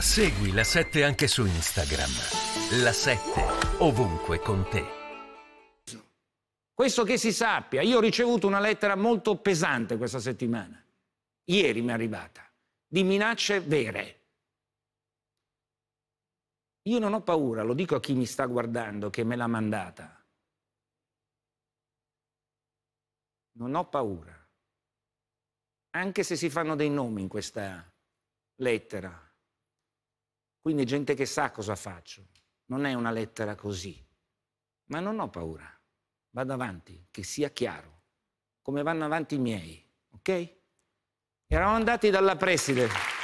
Segui la 7 anche su Instagram. La 7 ovunque con te. Questo che si sappia, io ho ricevuto una lettera molto pesante questa settimana. Ieri mi è arrivata di minacce vere. Io non ho paura, lo dico a chi mi sta guardando che me l'ha mandata. Non ho paura. Anche se si fanno dei nomi in questa lettera, quindi gente che sa cosa faccio. Non è una lettera così. Ma non ho paura. Vado avanti, che sia chiaro. Come vanno avanti i miei, ok? Eravamo andati dalla preside.